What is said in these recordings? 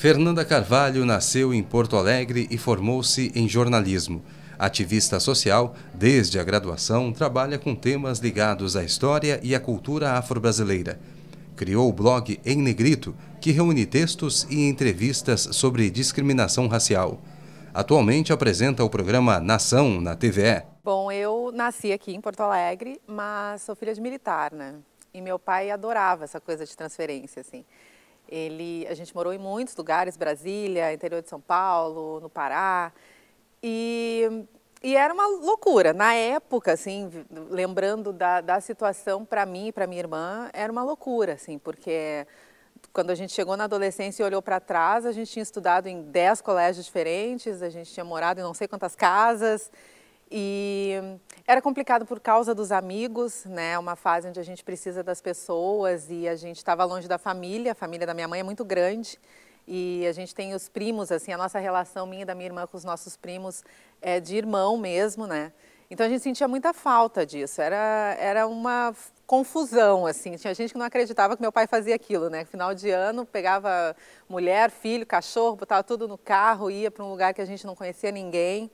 Fernanda Carvalho nasceu em Porto Alegre e formou-se em jornalismo. Ativista social, desde a graduação trabalha com temas ligados à história e à cultura afro-brasileira. Criou o blog Em Negrito, que reúne textos e entrevistas sobre discriminação racial. Atualmente apresenta o programa Nação na TVE. Bom, eu nasci aqui em Porto Alegre, mas sou filha de militar, né? E meu pai adorava essa coisa de transferência, assim. Ele, a gente morou em muitos lugares, Brasília, interior de São Paulo, no Pará, e, e era uma loucura. Na época, assim, lembrando da, da situação para mim e para minha irmã, era uma loucura, assim, porque quando a gente chegou na adolescência e olhou para trás, a gente tinha estudado em 10 colégios diferentes, a gente tinha morado em não sei quantas casas, e era complicado por causa dos amigos, né? É uma fase onde a gente precisa das pessoas e a gente estava longe da família. A família da minha mãe é muito grande e a gente tem os primos, assim, a nossa relação minha e da minha irmã com os nossos primos é de irmão mesmo, né? Então a gente sentia muita falta disso. Era era uma confusão, assim. Tinha gente que não acreditava que meu pai fazia aquilo, né? Final de ano, pegava mulher, filho, cachorro, botava tudo no carro, ia para um lugar que a gente não conhecia ninguém.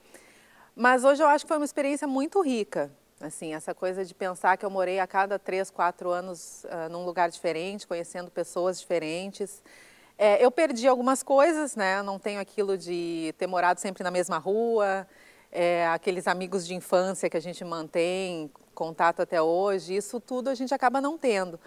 Mas hoje eu acho que foi uma experiência muito rica. Assim, essa coisa de pensar que eu morei a cada três, quatro anos uh, num lugar diferente, conhecendo pessoas diferentes. É, eu perdi algumas coisas, né? não tenho aquilo de ter morado sempre na mesma rua, é, aqueles amigos de infância que a gente mantém contato até hoje. Isso tudo a gente acaba não tendo.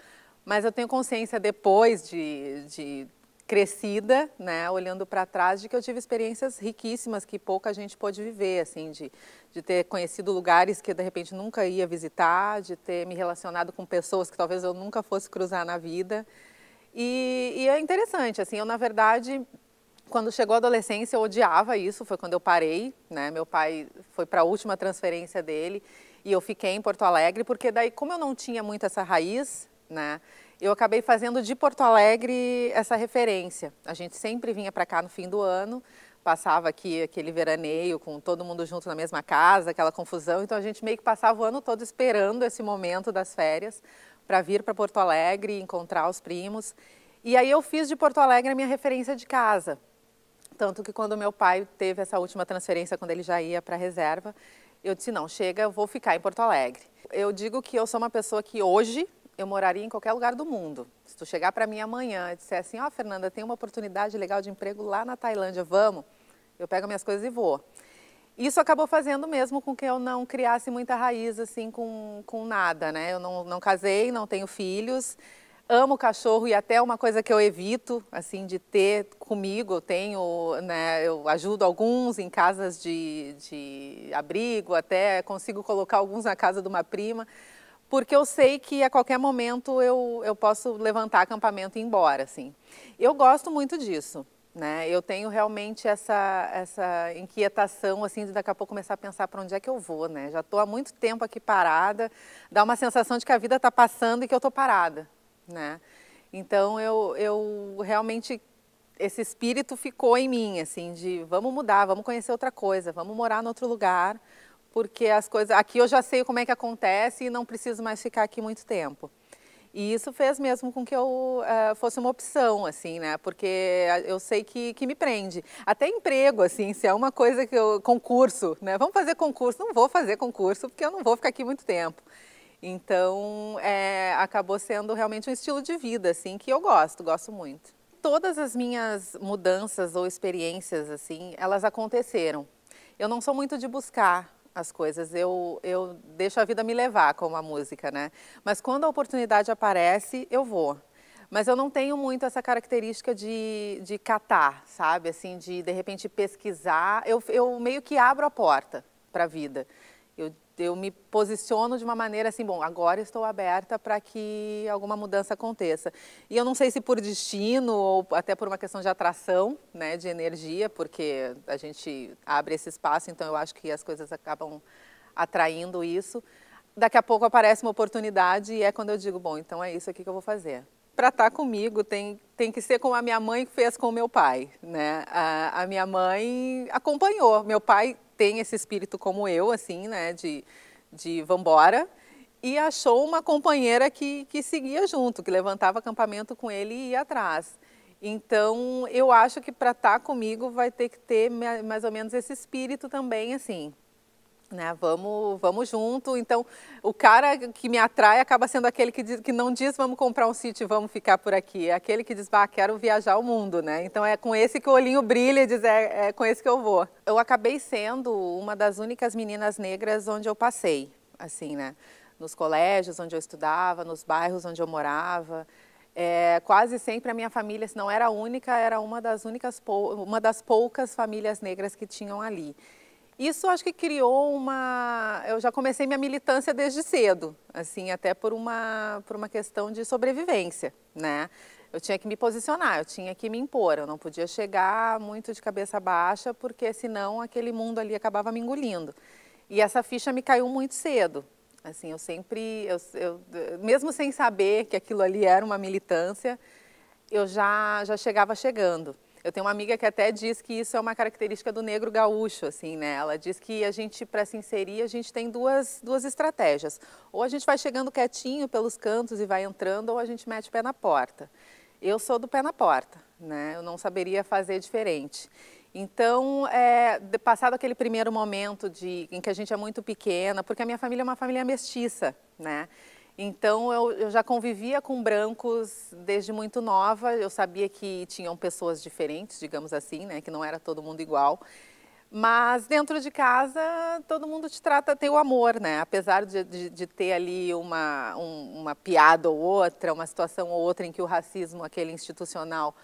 Mas eu tenho consciência depois de, de crescida, né, olhando para trás, de que eu tive experiências riquíssimas que pouca gente pôde viver, assim, de, de ter conhecido lugares que de repente nunca ia visitar, de ter me relacionado com pessoas que talvez eu nunca fosse cruzar na vida. E, e é interessante, assim, eu na verdade, quando chegou a adolescência, eu odiava isso, foi quando eu parei, né, meu pai foi para a última transferência dele e eu fiquei em Porto Alegre, porque daí, como eu não tinha muito essa raiz, né, eu acabei fazendo de Porto Alegre essa referência. A gente sempre vinha para cá no fim do ano, passava aqui aquele veraneio com todo mundo junto na mesma casa, aquela confusão. Então a gente meio que passava o ano todo esperando esse momento das férias para vir para Porto Alegre e encontrar os primos. E aí eu fiz de Porto Alegre a minha referência de casa. Tanto que quando meu pai teve essa última transferência, quando ele já ia para a reserva, eu disse, não, chega, eu vou ficar em Porto Alegre. Eu digo que eu sou uma pessoa que hoje eu moraria em qualquer lugar do mundo. Se tu chegar para mim amanhã e disser assim, ó oh, Fernanda, tem uma oportunidade legal de emprego lá na Tailândia, vamos? Eu pego minhas coisas e vou. Isso acabou fazendo mesmo com que eu não criasse muita raiz assim com, com nada, né? Eu não, não casei, não tenho filhos, amo cachorro e até uma coisa que eu evito assim de ter comigo, eu tenho, né, eu ajudo alguns em casas de, de abrigo, até consigo colocar alguns na casa de uma prima, porque eu sei que a qualquer momento eu, eu posso levantar acampamento e ir embora, assim. Eu gosto muito disso. Né? Eu tenho realmente essa, essa inquietação assim de daqui a pouco começar a pensar para onde é que eu vou, né? Já estou há muito tempo aqui parada, dá uma sensação de que a vida está passando e que eu estou parada, né? Então eu, eu realmente esse espírito ficou em mim assim de vamos mudar, vamos conhecer outra coisa, vamos morar em outro lugar, porque as coisas. Aqui eu já sei como é que acontece e não preciso mais ficar aqui muito tempo. E isso fez mesmo com que eu uh, fosse uma opção, assim, né? Porque eu sei que, que me prende. Até emprego, assim, se é uma coisa que eu. concurso, né? Vamos fazer concurso. Não vou fazer concurso, porque eu não vou ficar aqui muito tempo. Então, é, acabou sendo realmente um estilo de vida, assim, que eu gosto, gosto muito. Todas as minhas mudanças ou experiências, assim, elas aconteceram. Eu não sou muito de buscar as coisas. Eu, eu deixo a vida me levar com a música, né? Mas quando a oportunidade aparece, eu vou. Mas eu não tenho muito essa característica de, de catar, sabe? Assim, de de repente pesquisar. Eu, eu meio que abro a porta para a vida eu me posiciono de uma maneira assim, bom, agora estou aberta para que alguma mudança aconteça. E eu não sei se por destino ou até por uma questão de atração, né, de energia, porque a gente abre esse espaço, então eu acho que as coisas acabam atraindo isso. Daqui a pouco aparece uma oportunidade e é quando eu digo, bom, então é isso aqui que eu vou fazer. Para estar tá comigo tem, tem que ser como a minha mãe fez com o meu pai, né? A, a minha mãe acompanhou, meu pai tem esse espírito como eu, assim, né, de, de vambora, e achou uma companheira que, que seguia junto, que levantava acampamento com ele e ia atrás. Então, eu acho que para estar tá comigo vai ter que ter mais ou menos esse espírito também, assim. Né, vamos, vamos junto. Então, o cara que me atrai acaba sendo aquele que, diz, que não diz vamos comprar um sítio e vamos ficar por aqui. É aquele que diz, bah, quero viajar o mundo, né? Então é com esse que o olhinho brilha e diz, é, é com esse que eu vou. Eu acabei sendo uma das únicas meninas negras onde eu passei, assim, né? Nos colégios onde eu estudava, nos bairros onde eu morava. É, quase sempre a minha família, se não era a única, era uma das únicas, uma das poucas famílias negras que tinham ali. Isso acho que criou uma. Eu já comecei minha militância desde cedo, assim, até por uma, por uma questão de sobrevivência, né? Eu tinha que me posicionar, eu tinha que me impor, eu não podia chegar muito de cabeça baixa, porque senão aquele mundo ali acabava me engolindo. E essa ficha me caiu muito cedo. Assim, eu sempre, eu, eu, mesmo sem saber que aquilo ali era uma militância, eu já, já chegava chegando. Eu tenho uma amiga que até diz que isso é uma característica do negro gaúcho, assim, né? Ela diz que a gente, para se inserir, a gente tem duas, duas estratégias. Ou a gente vai chegando quietinho pelos cantos e vai entrando, ou a gente mete o pé na porta. Eu sou do pé na porta, né? Eu não saberia fazer diferente. Então, é, passado aquele primeiro momento de, em que a gente é muito pequena, porque a minha família é uma família mestiça, né? Então eu, eu, já convivia com brancos desde muito nova. Eu sabia que tinham pessoas diferentes, digamos assim, né? Que não era todo mundo igual. Mas dentro de casa todo mundo te trata, tem o amor, né? Apesar de, de, de ter ali uma, um, uma piada ou outra, uma situação ou outra em que o racismo, aquele institucional,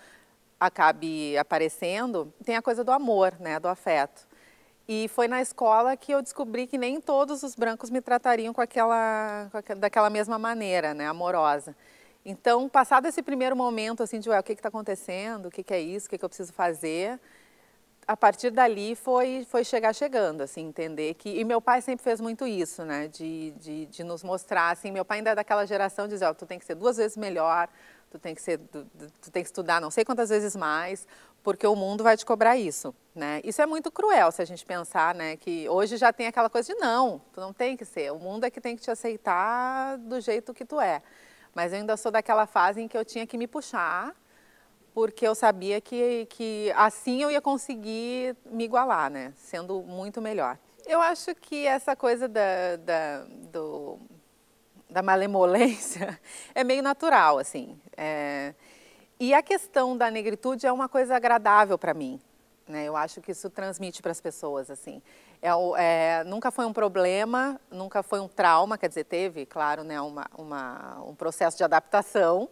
acabe aparecendo, tem a coisa do amor, né? Do afeto. E foi na escola que eu descobri que nem todos os brancos me tratariam com aquela, com aquela daquela mesma maneira, né, amorosa. Então, passado esse primeiro momento, assim, de, ué, o que está acontecendo, o que, que, é isso, o que, que eu preciso fazer, a partir dali foi foi chegar chegando, assim, entender que... E meu pai sempre fez muito isso, né? De, de, de nos mostrar, assim, meu pai ainda é daquela geração de dizer, ó, tu tem que ser duas vezes melhor, tu tem que ser... Tu, tu tem que estudar não sei quantas vezes mais, porque o mundo vai te cobrar isso. Né? Isso é muito cruel se a gente pensar né, que hoje já tem aquela coisa de não, tu não tem que ser, o mundo é que tem que te aceitar do jeito que tu é. Mas eu ainda sou daquela fase em que eu tinha que me puxar, porque eu sabia que, que assim eu ia conseguir me igualar, né? sendo muito melhor. Eu acho que essa coisa da, da, do, da malemolência é meio natural, assim. É, e a questão da negritude é uma coisa agradável para mim. Né? Eu acho que isso transmite para as pessoas, assim. É, é, nunca foi um problema, nunca foi um trauma, quer dizer, teve, claro, né, uma, uma, um processo de adaptação,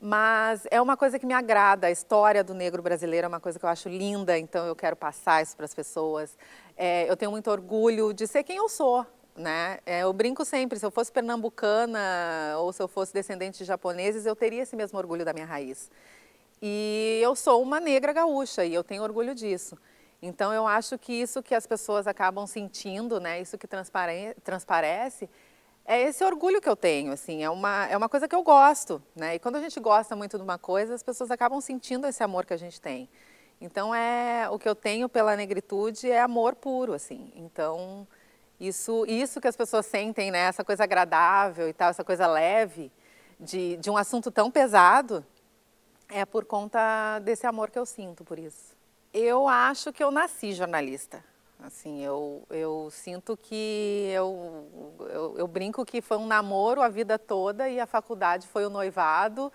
mas é uma coisa que me agrada. A história do negro brasileiro é uma coisa que eu acho linda, então eu quero passar isso para as pessoas. É, eu tenho muito orgulho de ser quem eu sou, né? É, eu brinco sempre, se eu fosse pernambucana ou se eu fosse descendente de japoneses, eu teria esse mesmo orgulho da minha raiz. E eu sou uma negra gaúcha e eu tenho orgulho disso. Então eu acho que isso que as pessoas acabam sentindo, né? Isso que transpare... transparece é esse orgulho que eu tenho, assim, é uma, é uma coisa que eu gosto, né? E quando a gente gosta muito de uma coisa, as pessoas acabam sentindo esse amor que a gente tem. Então é o que eu tenho pela negritude é amor puro, assim. Então isso, isso que as pessoas sentem, né? Essa coisa agradável e tal, essa coisa leve de, de um assunto tão pesado, é por conta desse amor que eu sinto por isso. Eu acho que eu nasci jornalista. Assim, eu, eu sinto que eu, eu, eu brinco que foi um namoro a vida toda e a faculdade foi o noivado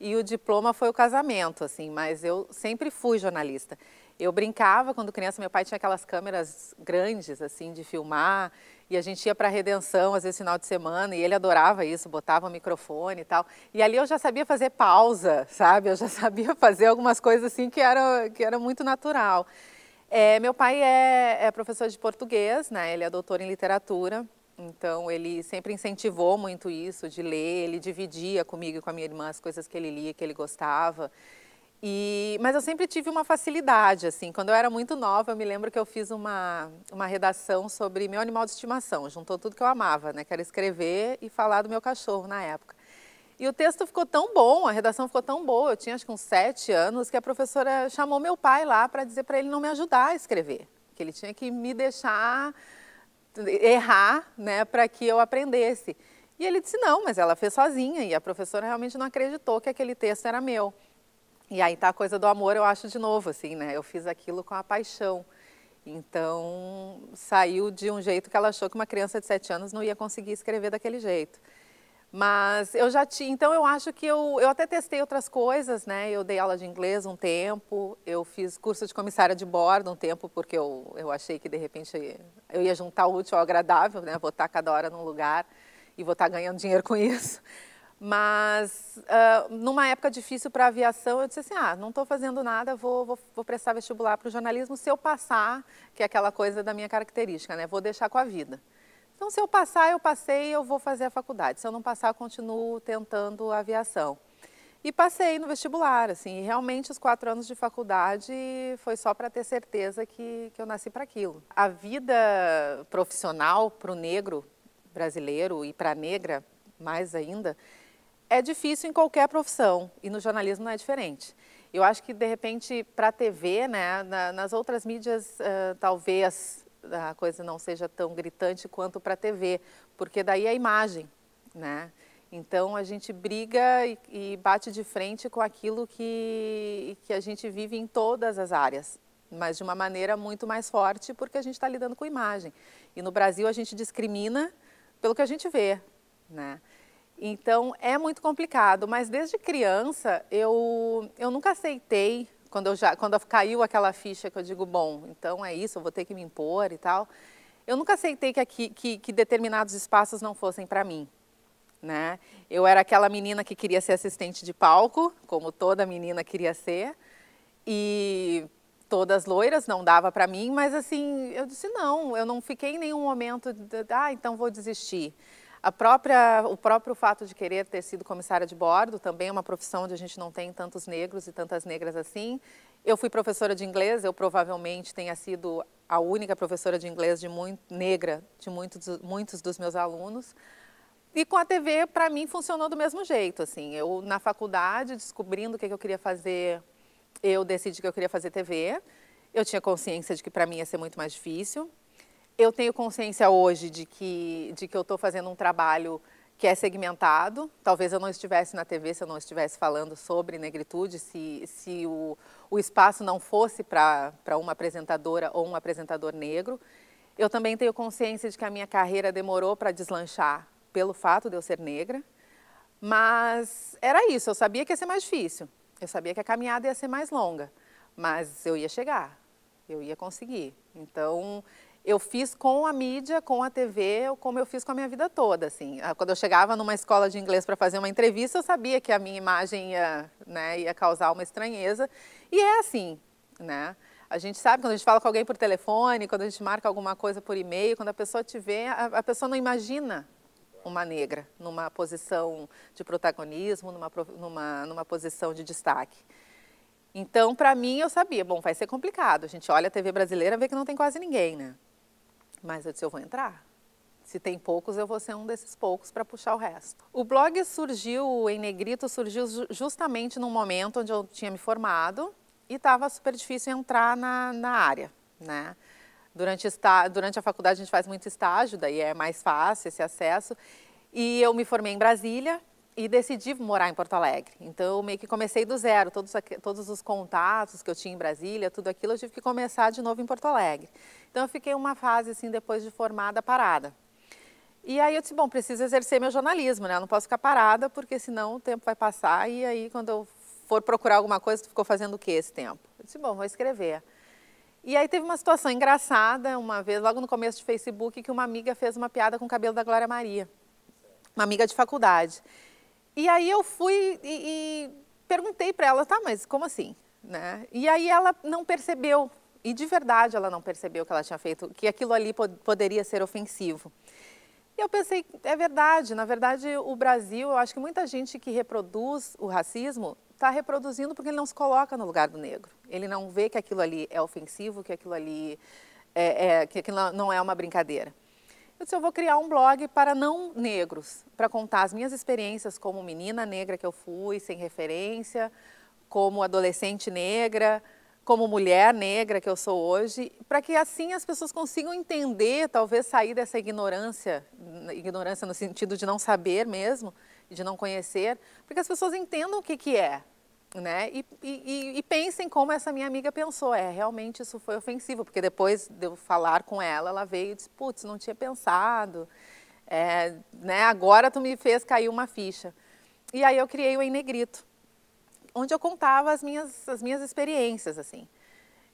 e o diploma foi o casamento, assim, mas eu sempre fui jornalista. Eu brincava quando criança, meu pai tinha aquelas câmeras grandes, assim, de filmar, e a gente ia para a Redenção, às vezes, final de semana, e ele adorava isso, botava o microfone e tal. E ali eu já sabia fazer pausa, sabe? Eu já sabia fazer algumas coisas, assim, que era, que era muito natural. É, meu pai é, é professor de português, né? Ele é doutor em literatura, então ele sempre incentivou muito isso, de ler, ele dividia comigo e com a minha irmã as coisas que ele lia, que ele gostava. E, mas eu sempre tive uma facilidade, assim. Quando eu era muito nova, eu me lembro que eu fiz uma, uma redação sobre meu animal de estimação. Juntou tudo que eu amava, né? Que era escrever e falar do meu cachorro na época. E o texto ficou tão bom, a redação ficou tão boa, eu tinha acho que uns sete anos, que a professora chamou meu pai lá para dizer para ele não me ajudar a escrever. Que ele tinha que me deixar errar, né? Para que eu aprendesse. E ele disse não, mas ela fez sozinha. E a professora realmente não acreditou que aquele texto era meu. E aí tá a coisa do amor, eu acho de novo, assim, né? Eu fiz aquilo com a paixão. Então, saiu de um jeito que ela achou que uma criança de 7 anos não ia conseguir escrever daquele jeito. Mas eu já tinha, então eu acho que eu, eu até testei outras coisas, né? Eu dei aula de inglês um tempo, eu fiz curso de comissária de bordo um tempo, porque eu, eu achei que de repente eu ia, eu ia juntar o útil ao agradável, né? Vou estar cada hora num lugar e vou estar ganhando dinheiro com isso. Mas uh, numa época difícil para a aviação, eu disse assim, ah, não estou fazendo nada, vou, vou, vou prestar vestibular para o jornalismo se eu passar, que é aquela coisa da minha característica, né? Vou deixar com a vida. Então, se eu passar, eu passei e eu vou fazer a faculdade. Se eu não passar, eu continuo tentando a aviação. E passei no vestibular, assim, e realmente os quatro anos de faculdade foi só para ter certeza que, que eu nasci para aquilo. A vida profissional para o negro brasileiro e para a negra, mais ainda, é difícil em qualquer profissão e no jornalismo não é diferente. Eu acho que de repente para a TV, né, na, nas outras mídias uh, talvez a coisa não seja tão gritante quanto para a TV, porque daí é a imagem, né? Então a gente briga e, e bate de frente com aquilo que, que a gente vive em todas as áreas, mas de uma maneira muito mais forte, porque a gente está lidando com imagem. E no Brasil a gente discrimina pelo que a gente vê, né? Então é muito complicado, mas desde criança eu, eu nunca aceitei quando eu já quando caiu aquela ficha que eu digo bom, então é isso, eu vou ter que me impor e tal. Eu nunca aceitei que, aqui, que, que determinados espaços não fossem para mim. Né? Eu era aquela menina que queria ser assistente de palco, como toda menina queria ser, e todas loiras não dava para mim, mas assim, eu disse não, eu não fiquei em nenhum momento, de, ah, então vou desistir. Própria, o próprio fato de querer ter sido comissária de bordo, também é uma profissão onde a gente não tem tantos negros e tantas negras assim. Eu fui professora de inglês, eu provavelmente tenha sido a única professora de inglês de muito, negra de muitos, muitos dos meus alunos. E com a TV, para mim, funcionou do mesmo jeito. Assim, eu na faculdade, descobrindo o que, que eu queria fazer, eu decidi que eu queria fazer TV. Eu tinha consciência de que para mim ia ser muito mais difícil eu tenho consciência hoje de que, de que eu estou fazendo um trabalho que é segmentado. Talvez eu não estivesse na TV se eu não estivesse falando sobre negritude, se, se o, o espaço não fosse para uma apresentadora ou um apresentador negro. Eu também tenho consciência de que a minha carreira demorou para deslanchar pelo fato de eu ser negra. Mas era isso, eu sabia que ia ser mais difícil. Eu sabia que a caminhada ia ser mais longa, mas eu ia chegar, eu ia conseguir. Então, eu fiz com a mídia, com a TV, como eu fiz com a minha vida toda, assim. Ah, quando eu chegava numa escola de inglês para fazer uma entrevista, eu sabia que a minha imagem ia, né, ia causar uma estranheza. E é assim, né? A gente sabe quando a gente fala com alguém por telefone, quando a gente marca alguma coisa por e-mail, quando a pessoa te vê, a, a pessoa não imagina uma negra numa posição de protagonismo, numa, numa, numa posição de destaque. Então, para mim, eu sabia, bom, vai ser complicado. A gente olha a TV brasileira, vê que não tem quase ninguém, né? Mas eu disse, eu vou entrar. Se tem poucos, eu vou ser um desses poucos para puxar o resto. O blog surgiu, em negrito, surgiu justamente num momento onde eu tinha me formado e estava super difícil entrar na, na área, né? Durante, esta, durante a faculdade a gente faz muito estágio, daí é mais fácil esse acesso. E eu me formei em Brasília e decidi morar em Porto Alegre. Então, eu meio que comecei do zero. Todos, todos os contatos que eu tinha em Brasília, tudo aquilo, eu tive que começar de novo em Porto Alegre. Então eu fiquei uma fase assim depois de formada parada. E aí eu disse, bom, preciso exercer meu jornalismo, né? Eu não posso ficar parada porque senão o tempo vai passar e aí quando eu for procurar alguma coisa, tu ficou fazendo o que esse tempo? Eu disse, bom, vou escrever. E aí teve uma situação engraçada uma vez, logo no começo de Facebook, que uma amiga fez uma piada com o cabelo da Glória Maria, uma amiga de faculdade. E aí eu fui e, e perguntei para ela, tá, mas como assim? Né? E aí ela não percebeu e de verdade ela não percebeu que ela tinha feito, que aquilo ali pod poderia ser ofensivo. E eu pensei, é verdade, na verdade o Brasil, eu acho que muita gente que reproduz o racismo está reproduzindo porque ele não se coloca no lugar do negro. Ele não vê que aquilo ali é ofensivo, que aquilo ali é, é, que aquilo não é uma brincadeira. Eu disse, eu vou criar um blog para não negros, para contar as minhas experiências como menina negra que eu fui, sem referência, como adolescente negra, como mulher negra que eu sou hoje, para que assim as pessoas consigam entender, talvez sair dessa ignorância, ignorância no sentido de não saber mesmo, de não conhecer, porque as pessoas entendam o que, que é, né? E, e, e pensem como essa minha amiga pensou, é, realmente isso foi ofensivo, porque depois de eu falar com ela, ela veio e disse, putz, não tinha pensado, é, né? agora tu me fez cair uma ficha. E aí eu criei o Em Negrito, onde eu contava as minhas, as minhas experiências, assim.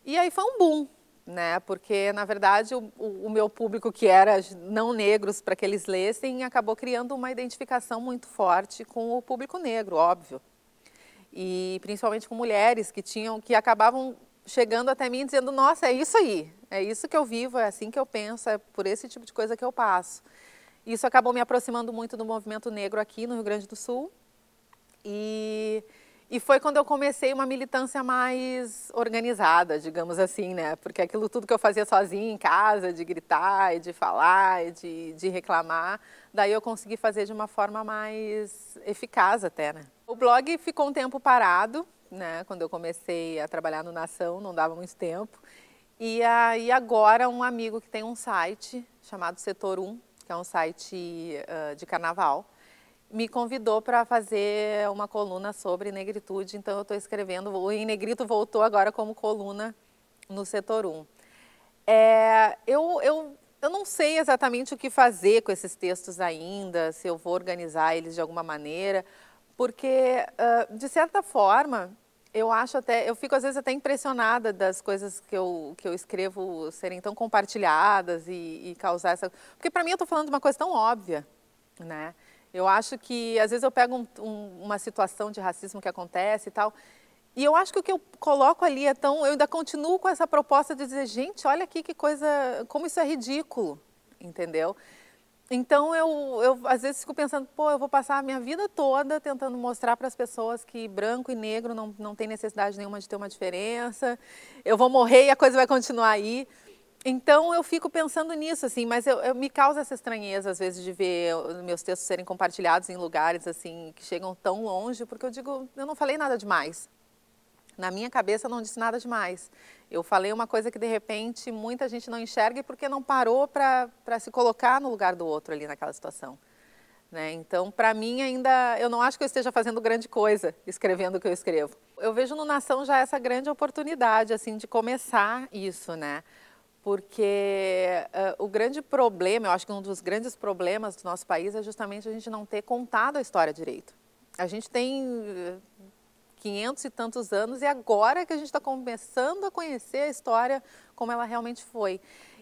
E aí foi um boom, né? Porque, na verdade, o, o meu público, que era não negros, para que eles lessem, acabou criando uma identificação muito forte com o público negro, óbvio. E principalmente com mulheres que tinham, que acabavam chegando até mim dizendo: Nossa, é isso aí, é isso que eu vivo, é assim que eu penso, é por esse tipo de coisa que eu passo. Isso acabou me aproximando muito do movimento negro aqui no Rio Grande do Sul. E e foi quando eu comecei uma militância mais organizada, digamos assim, né? Porque aquilo tudo que eu fazia sozinha em casa, de gritar e de falar e de, de reclamar, daí eu consegui fazer de uma forma mais eficaz até, né? O blog ficou um tempo parado, né? Quando eu comecei a trabalhar no Nação, não dava muito tempo. E aí agora um amigo que tem um site chamado Setor 1, que é um site uh, de carnaval, me convidou para fazer uma coluna sobre negritude, então eu estou escrevendo. O Em Negrito voltou agora como coluna no Setor 1. É, eu, eu, eu não sei exatamente o que fazer com esses textos ainda, se eu vou organizar eles de alguma maneira, porque, uh, de certa forma, eu acho até, eu fico às vezes até impressionada das coisas que eu, que eu escrevo serem tão compartilhadas e, e causar essa. Porque para mim eu estou falando de uma coisa tão óbvia, né? Eu acho que, às vezes, eu pego um, um, uma situação de racismo que acontece e tal, e eu acho que o que eu coloco ali é tão. Eu ainda continuo com essa proposta de dizer, gente, olha aqui que coisa. Como isso é ridículo, entendeu? Então eu, eu às vezes fico pensando, pô, eu vou passar a minha vida toda tentando mostrar para as pessoas que branco e negro não, não tem necessidade nenhuma de ter uma diferença, eu vou morrer e a coisa vai continuar aí. Então eu fico pensando nisso, assim, mas eu, eu, me causa essa estranheza às vezes de ver eh, meus textos serem compartilhados em lugares assim que chegam tão longe, porque eu digo, eu não falei nada demais. Na minha cabeça eu não disse nada demais. Eu falei uma coisa que de repente muita gente não enxerga porque não parou para se colocar no lugar do outro ali naquela situação. Né? Então, para mim ainda, eu não acho que eu esteja fazendo grande coisa escrevendo o que eu escrevo. Eu vejo no Nação já essa grande oportunidade assim de começar isso, né? porque uh, o grande problema, eu acho que um dos grandes problemas do nosso país é justamente a gente não ter contado a história direito. A gente tem 500 eh, e tantos anos e agora que a gente está começando a conhecer a história como ela realmente foi.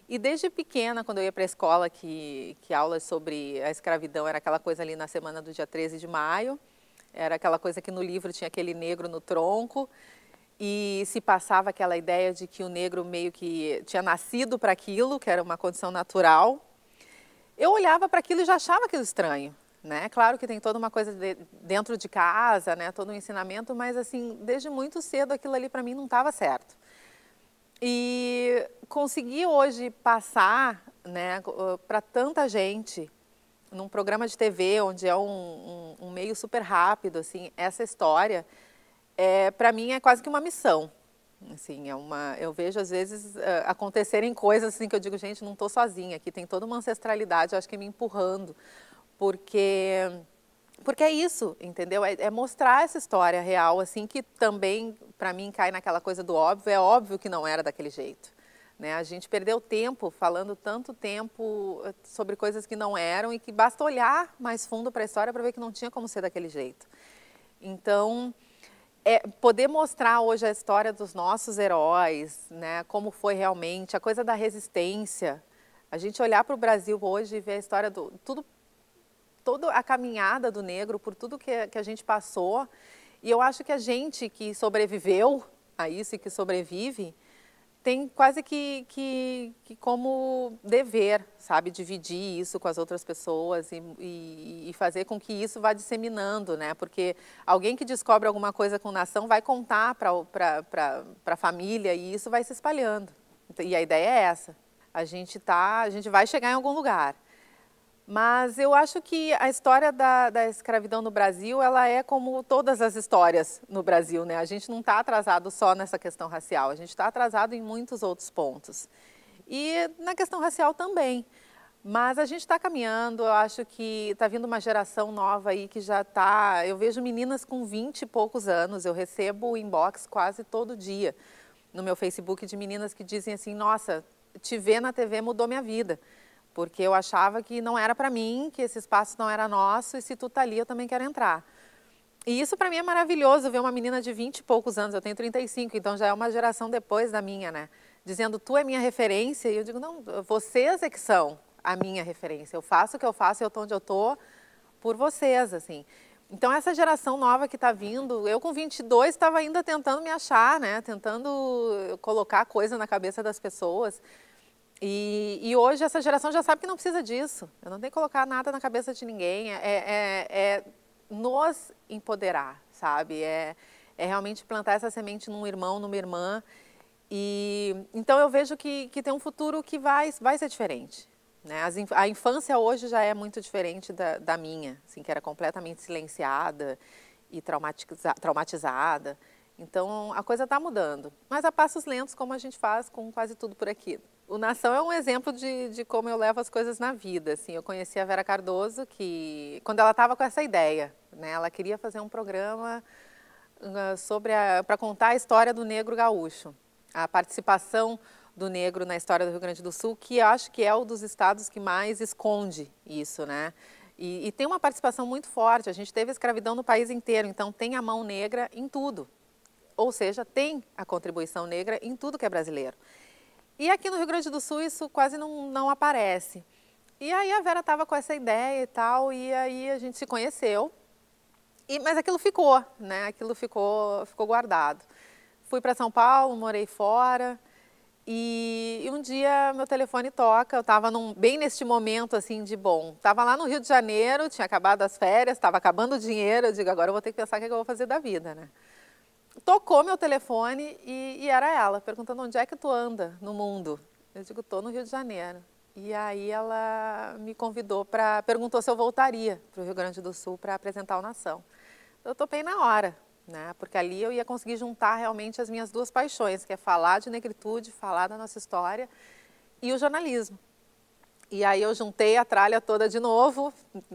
E desde pequena, quando eu ia para a escola, que, que aulas sobre a escravidão era aquela coisa ali na semana do dia 13 de maio, era aquela coisa que no livro tinha aquele negro no tronco, e se passava aquela ideia de que o negro meio que tinha nascido para aquilo, que era uma condição natural. Eu olhava para aquilo e já achava aquilo estranho, né? Claro que tem toda uma coisa de, dentro de casa, né? Todo um ensinamento, mas assim, desde muito cedo aquilo ali para mim não estava certo. E consegui hoje passar, né, ah, para tanta gente num programa de TV onde é um, um, um meio super rápido, assim, essa história é, para mim é quase que uma missão. Assim, é uma, eu vejo às vezes uh, acontecerem coisas assim que eu digo, gente, não estou sozinha aqui, tem toda uma ancestralidade, eu acho que me empurrando, porque porque é isso, entendeu? É, é mostrar essa história real, assim, que também para mim cai naquela coisa do óbvio, é óbvio que não era daquele jeito. Né? A gente perdeu tempo falando tanto tempo eh, sobre coisas que não eram e que basta olhar mais fundo para a história para ver que não tinha como ser daquele jeito. Então, é, poder mostrar hoje a história dos nossos heróis, né? Como foi realmente, a coisa da resistência. A gente olhar para o Brasil hoje e ver a história do tudo, toda a caminhada do negro, por tudo que, que a gente passou. E eu acho que a gente que sobreviveu a isso e que sobrevive, tem quase que, que, que, como dever, sabe, dividir isso com as outras pessoas e, e, e, fazer com que isso vá disseminando, né? Porque alguém que descobre alguma coisa com nação vai contar para a família e isso vai se espalhando. E a ideia é essa. A gente tá, a gente vai chegar em algum lugar. Mas eu acho que a história da, da, escravidão no Brasil, ela é como todas as histórias no Brasil, né? A gente não está atrasado só nessa questão racial, a gente está atrasado em muitos outros pontos. E na questão racial também. Mas a gente está caminhando, eu acho que está vindo uma geração nova aí que já está... Eu vejo meninas com 20 e poucos anos, eu recebo inbox quase todo dia no meu Facebook de meninas que dizem assim, nossa, te ver na TV mudou minha vida porque eu achava que não era para mim, que esse espaço não era nosso e se tu tá ali eu também quero entrar. E isso para mim é maravilhoso ver uma menina de 20 e poucos anos, eu tenho 35, então já é uma geração depois da minha, né? Dizendo tu é minha referência e eu digo não, vocês é que são a minha referência. Eu faço o que eu faço, eu tô onde eu tô por vocês, assim. Então essa geração nova que está vindo, eu com 22 estava ainda tentando me achar, né? Tentando colocar coisa na cabeça das pessoas. E, e, hoje essa geração já sabe que não precisa disso. Eu não tenho que colocar nada na cabeça de ninguém. É, é, é nos empoderar, sabe? É, é, realmente plantar essa semente num irmão, numa irmã. E então eu vejo que, que tem um futuro que vai, vai ser diferente. Né? As, a infância hoje já é muito diferente da, da minha, assim, que era completamente silenciada e traumatiza, traumatizada. Então a coisa está mudando, mas a passos lentos, como a gente faz com quase tudo por aqui. O Nação é um exemplo de, de como eu levo as coisas na vida. Assim, eu conheci a Vera Cardoso que quando ela estava com essa ideia, né, ela queria fazer um programa ah, sobre para contar a história do negro gaúcho, a participação do negro na história do Rio Grande do Sul, que acho que é um dos estados que mais esconde isso, né? E, e, tem uma participação muito forte. A gente teve escravidão no país inteiro, então tem a mão negra em tudo. Ou seja, tem a contribuição negra em tudo que é brasileiro. E aqui no Rio Grande do Sul isso quase não, não aparece. E aí a Vera estava com essa ideia e tal, e aí a gente se conheceu. E, mas aquilo ficou, né? Aquilo ficou, ficou guardado. Fui para São Paulo, morei fora. E, e, um dia meu telefone toca, eu estava bem neste momento assim de bom. Estava lá no Rio de Janeiro, tinha acabado as férias, estava acabando o dinheiro. Eu digo, agora eu vou ter que pensar o que, é que eu vou fazer da vida, né? tocou meu telefone e, e, era ela, perguntando onde é que tu anda no mundo. Eu digo, estou no Rio de Janeiro. E aí ela me convidou para, perguntou se eu voltaria para o Rio Grande do Sul para apresentar o Nação. Eu topei na hora, né? Porque ali eu ia conseguir juntar realmente as minhas duas paixões, que é falar de negritude, falar da nossa história e o jornalismo. E aí eu juntei a tralha toda de novo,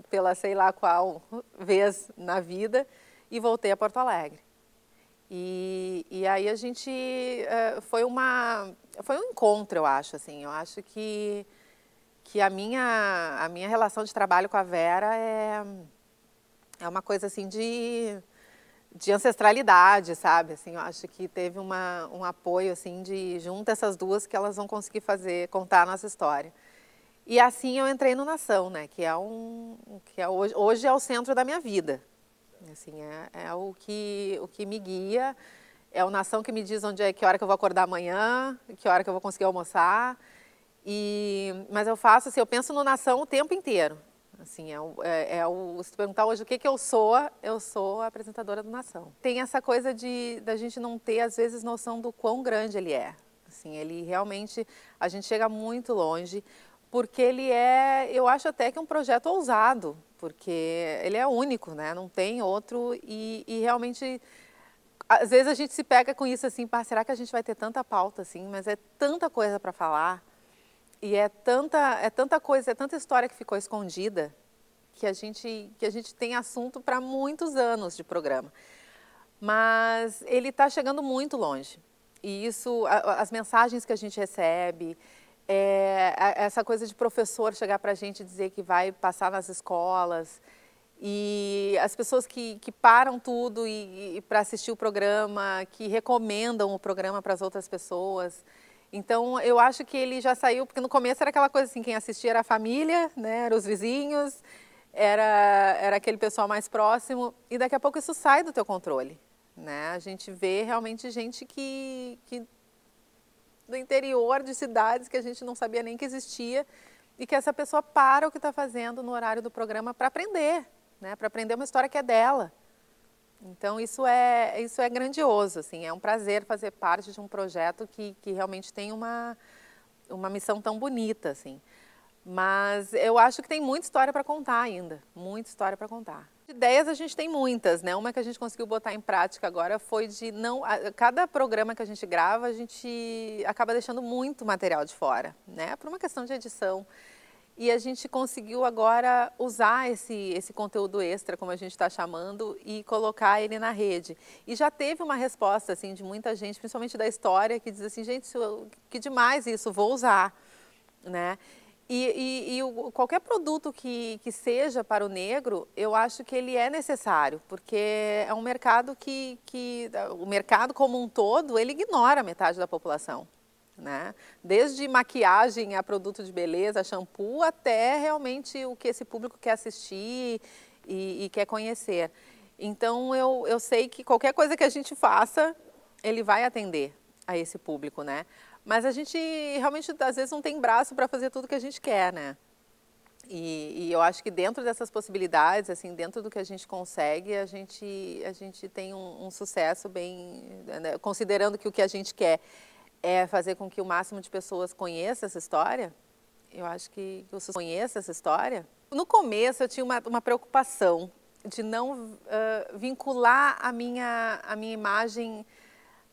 pela sei lá qual vez na vida, e voltei a Porto Alegre. E, e aí a gente uh, foi uma foi um encontro, eu acho assim. Eu acho que que a minha a minha relação de trabalho com a Vera é é uma coisa assim de de ancestralidade, sabe? Assim, eu acho que teve uma, um apoio assim de junta essas duas que elas vão conseguir fazer contar a nossa história. E assim eu entrei no Nação, né? Que é um que é hoje, hoje é o centro da minha vida, Assim, é, é o, que, o que me guia, é o nação que me diz onde é, que hora que eu vou acordar amanhã, que hora que eu vou conseguir almoçar. E, mas eu faço assim, eu penso no nação o tempo inteiro. Assim, é, é, é o, se tu perguntar hoje o que, que eu sou, eu sou a apresentadora do Nação. Tem essa coisa de da gente não ter, às vezes, noção do quão grande ele é. Assim, ele realmente, a gente chega muito longe porque ele é, eu acho até que é um projeto ousado, porque ele é único, né? Não tem outro e, e realmente às vezes a gente se pega com isso assim, será que a gente vai ter tanta pauta assim? Mas é tanta coisa para falar e é tanta é tanta coisa, é tanta história que ficou escondida que a gente que a gente tem assunto para muitos anos de programa. Mas ele está chegando muito longe. E isso, a, as mensagens que a gente recebe, é, essa coisa de professor chegar para a gente e dizer que vai passar nas escolas e as pessoas que, que param tudo e, e para assistir o programa, que recomendam o programa para as outras pessoas. Então, eu acho que ele já saiu, porque no começo era aquela coisa assim, quem assistia era a família, né, eram os vizinhos, era, era aquele pessoal mais próximo, e daqui a pouco isso sai do teu controle, né? A gente vê realmente gente que, que do interior de cidades que a gente não sabia nem que existia e que essa pessoa para o que está fazendo no horário do programa para aprender, né? Para aprender uma história que é dela. Então isso é isso é grandioso, assim, é um prazer fazer parte de um projeto que, que realmente tem uma uma missão tão bonita, assim. Mas eu acho que tem muita história para contar ainda, muita história para contar. Ideias a gente tem muitas, né? Uma que a gente conseguiu botar em prática agora foi de não. A, cada programa que a gente grava, a gente acaba deixando muito material de fora, né? Por uma questão de edição. E a gente conseguiu agora usar esse, esse conteúdo extra, como a gente está chamando, e colocar ele na rede. E já teve uma resposta assim de muita gente, principalmente da história, que diz assim, gente, que demais isso, vou usar. Né? E, e, e o, qualquer produto que, que seja para o negro, eu acho que ele é necessário, porque é um mercado que, que o mercado como um todo, ele ignora metade da população. Né? Desde maquiagem a produto de beleza, shampoo, até realmente o que esse público quer assistir e, e quer conhecer. Então, eu, eu sei que qualquer coisa que a gente faça, ele vai atender a esse público, né? Mas a gente realmente, às vezes, não tem braço para fazer tudo que a gente quer, né? E, e, eu acho que dentro dessas possibilidades, assim, dentro do que a gente consegue, a gente, a gente tem um, um sucesso bem, né? considerando que o que a gente quer é fazer com que o máximo de pessoas conheça essa história. Eu acho que eu conheça essa história. No começo eu tinha uma, uma preocupação de não uh, vincular a minha, a minha imagem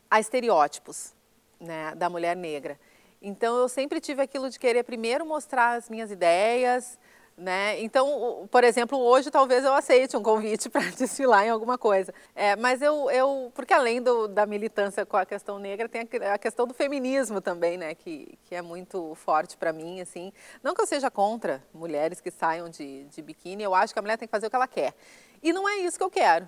a estereótipos né, da mulher negra. Então eu sempre tive aquilo de querer primeiro mostrar as minhas ideias, né? Então, por exemplo, hoje talvez eu aceite um convite para desfilar em alguma coisa. É, mas eu, eu, porque além do, da militância com a questão negra, tem a, a questão do feminismo também, né? Que, que é muito forte para mim, assim. Não que eu seja contra mulheres que saiam de, de biquíni, eu acho que a mulher tem que fazer o que ela quer. E não é isso que eu quero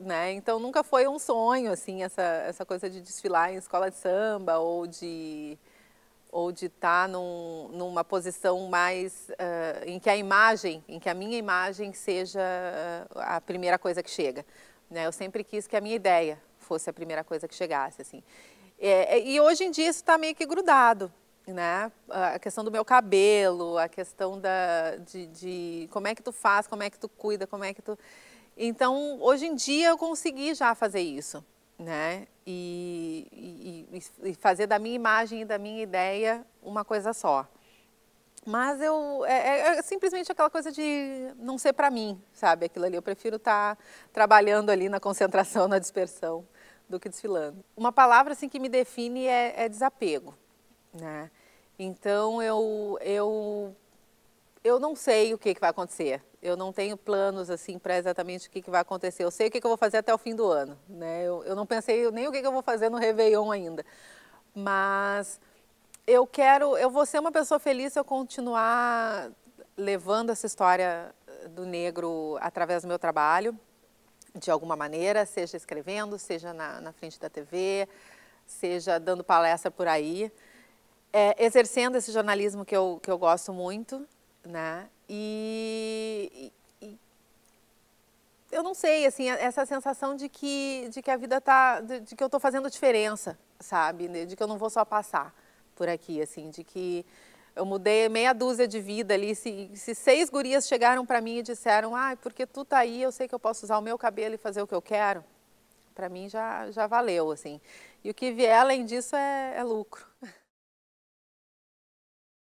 né? Então nunca foi um sonho assim essa essa coisa de desfilar em escola de samba ou de ou de estar tá num, numa posição mais uh, em que a imagem, em que a minha imagem seja eh, a primeira coisa que chega. Né? Eu sempre quis que a minha ideia fosse a primeira coisa que chegasse assim. É, é e hoje em dia isso está meio que grudado, né? A questão do meu cabelo, a questão da, de, de como é que tu faz, como é que tu cuida, como é que tu então, hoje em dia eu consegui já fazer isso, né? E, e, e fazer da minha imagem e da minha ideia uma coisa só. Mas eu é, é, é simplesmente aquela coisa de não ser para mim, sabe? Aquilo ali eu prefiro estar tá trabalhando ali na concentração, na dispersão, do que desfilando. Uma palavra assim que me define é, é desapego, né? Então eu eu eu não sei o que, que vai acontecer, eu não tenho planos assim para exatamente o que, que, vai acontecer. Eu sei o que, que, eu vou fazer até o fim do ano, né? Eu, eu não pensei nem o que, que, eu vou fazer no Réveillon ainda, mas eu quero, eu vou ser uma pessoa feliz se eu continuar levando essa história do negro através do meu trabalho, de alguma maneira, seja escrevendo, seja na, na frente da TV, seja dando palestra por aí, é, exercendo esse jornalismo que eu, que eu gosto muito, né? E, e, eu não sei, assim, essa sensação de que, de que a vida tá, de, de que eu estou fazendo diferença, sabe? Né, de que eu não vou só passar por aqui, assim, de que eu mudei meia dúzia de vida ali. Se, se seis gurias chegaram para mim e disseram, ah, porque tu tá aí, eu sei que eu posso usar o meu cabelo e fazer o que eu quero, para mim já, já valeu, assim. E o que vier além disso é, é lucro.